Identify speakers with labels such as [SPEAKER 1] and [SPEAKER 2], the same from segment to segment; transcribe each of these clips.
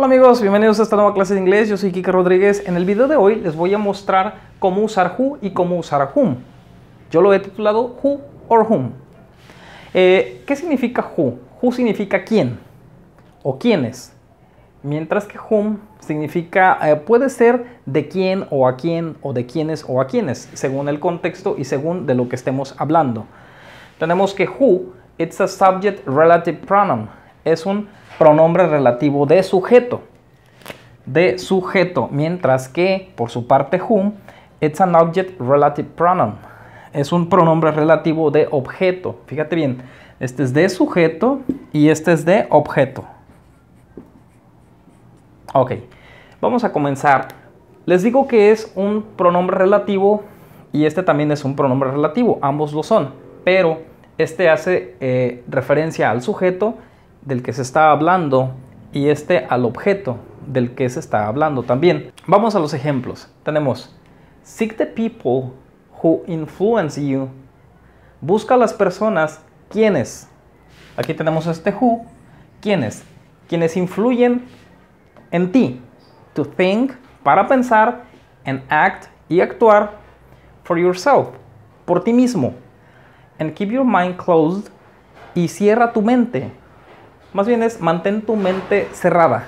[SPEAKER 1] Hola amigos, bienvenidos a esta nueva clase de inglés, yo soy Kika Rodríguez. En el video de hoy les voy a mostrar cómo usar who y cómo usar whom. Yo lo he titulado who or whom. Eh, ¿Qué significa who? Who significa quién o quiénes. Mientras que whom significa, eh, puede ser de quién o a quién o de quiénes o a quiénes, según el contexto y según de lo que estemos hablando. Tenemos que who, it's a subject relative pronoun es un pronombre relativo de sujeto. De sujeto, mientras que por su parte whom, it's an object relative pronoun. Es un pronombre relativo de objeto. Fíjate bien, este es de sujeto y este es de objeto. Ok, vamos a comenzar. Les digo que es un pronombre relativo y este también es un pronombre relativo, ambos lo son, pero este hace eh, referencia al sujeto del que se está hablando y este al objeto del que se está hablando también. Vamos a los ejemplos. Tenemos, seek the people who influence you. Busca a las personas quienes. Aquí tenemos este who. ¿Quiénes? Quienes influyen en ti. To think, para pensar, and act y actuar for yourself, por ti mismo. And keep your mind closed y cierra tu mente más bien es mantén tu mente cerrada.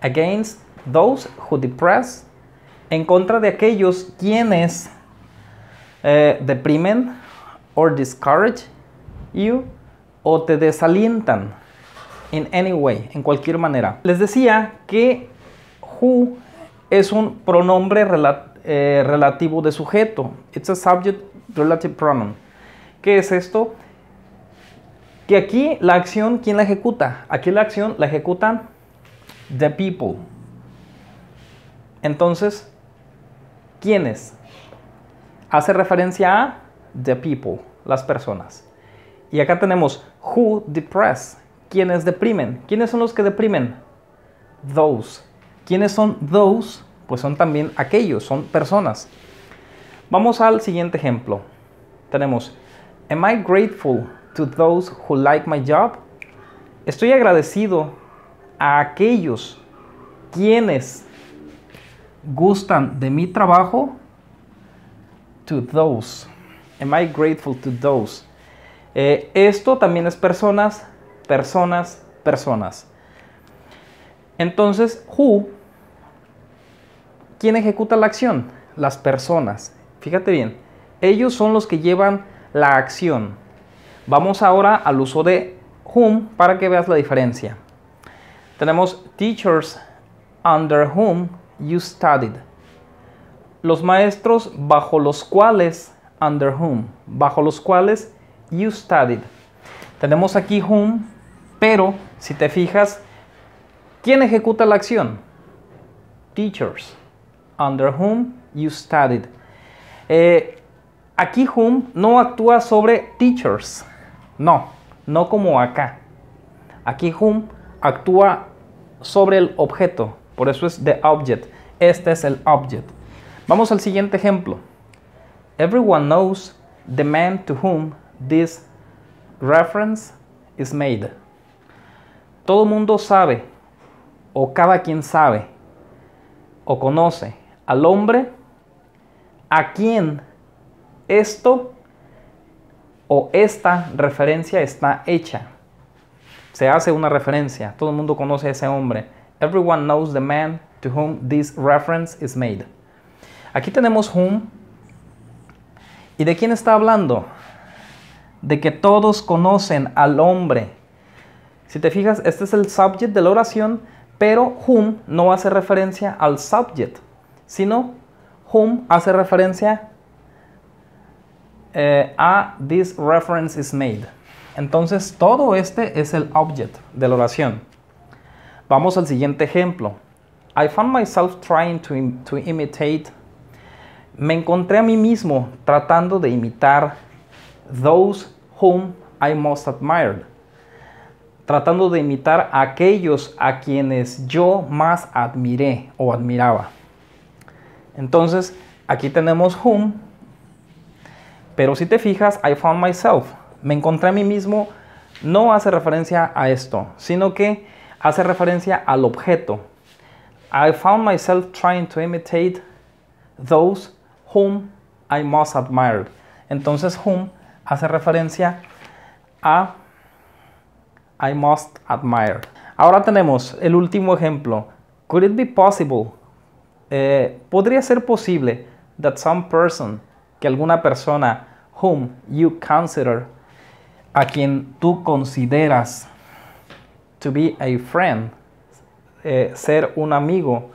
[SPEAKER 1] Against those who depress. En contra de aquellos quienes eh, deprimen or discourage you o te desalientan in any way, en cualquier manera. Les decía que who es un pronombre eh, relativo de sujeto. It's a subject relative pronoun. ¿Qué es esto? Y aquí la acción, ¿quién la ejecuta? Aquí la acción la ejecutan the people. Entonces, ¿quiénes? Hace referencia a the people, las personas. Y acá tenemos who depress, quienes deprimen. ¿Quiénes son los que deprimen? Those. ¿Quiénes son those? Pues son también aquellos, son personas. Vamos al siguiente ejemplo. Tenemos, am I grateful to those who like my job. Estoy agradecido a aquellos quienes gustan de mi trabajo. To those. Am I grateful to those? Eh, esto también es personas, personas, personas. Entonces, who, ¿quién ejecuta la acción? Las personas. Fíjate bien, ellos son los que llevan la acción. Vamos ahora al uso de whom para que veas la diferencia. Tenemos teachers under whom you studied. Los maestros bajo los cuales, under whom, bajo los cuales you studied. Tenemos aquí whom, pero si te fijas, ¿quién ejecuta la acción? Teachers, under whom you studied. Eh, aquí whom no actúa sobre teachers, no, no como acá. Aquí whom actúa sobre el objeto, por eso es the object. Este es el object. Vamos al siguiente ejemplo. Everyone knows the man to whom this reference is made. Todo mundo sabe, o cada quien sabe, o conoce al hombre a quien esto o esta referencia está hecha. Se hace una referencia, todo el mundo conoce a ese hombre. Everyone knows the man to whom this reference is made. Aquí tenemos whom. ¿Y de quién está hablando? De que todos conocen al hombre. Si te fijas, este es el subject de la oración, pero whom no hace referencia al subject, sino whom hace referencia eh, a ah, this reference is made. Entonces todo este es el object de la oración. Vamos al siguiente ejemplo. I found myself trying to, to imitate. Me encontré a mí mismo tratando de imitar those whom I most admired. Tratando de imitar a aquellos a quienes yo más admiré o admiraba. Entonces, aquí tenemos whom pero si te fijas, I found myself. Me encontré a mí mismo no hace referencia a esto, sino que hace referencia al objeto. I found myself trying to imitate those whom I must admire. Entonces, whom hace referencia a I must admire. Ahora tenemos el último ejemplo. Could it be possible? Eh, ¿Podría ser posible that some person que alguna persona whom you consider, a quien tú consideras to be a friend, eh, ser un amigo,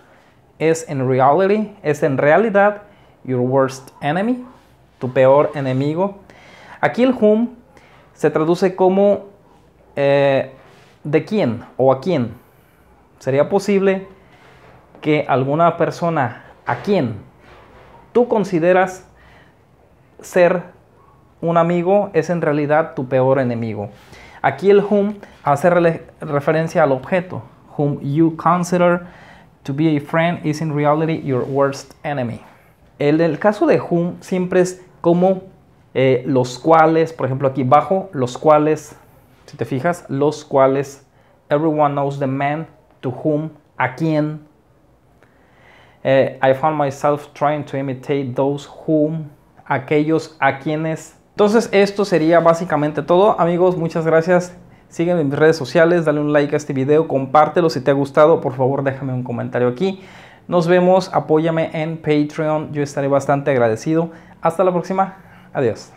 [SPEAKER 1] es en reality, es en realidad your worst enemy, tu peor enemigo. Aquí el whom se traduce como eh, de quién o a quién. Sería posible que alguna persona a quien tú consideras ser un amigo es en realidad tu peor enemigo. Aquí el whom hace referencia al objeto. Whom you consider to be a friend is in reality your worst enemy. El, el caso de whom siempre es como eh, los cuales, por ejemplo aquí bajo, los cuales, si te fijas, los cuales, everyone knows the man to whom, a quien. Eh, I found myself trying to imitate those whom aquellos a quienes. Entonces esto sería básicamente todo amigos, muchas gracias. Sígueme en mis redes sociales, dale un like a este video, compártelo si te ha gustado, por favor déjame un comentario aquí. Nos vemos, apóyame en Patreon, yo estaré bastante agradecido. Hasta la próxima, adiós.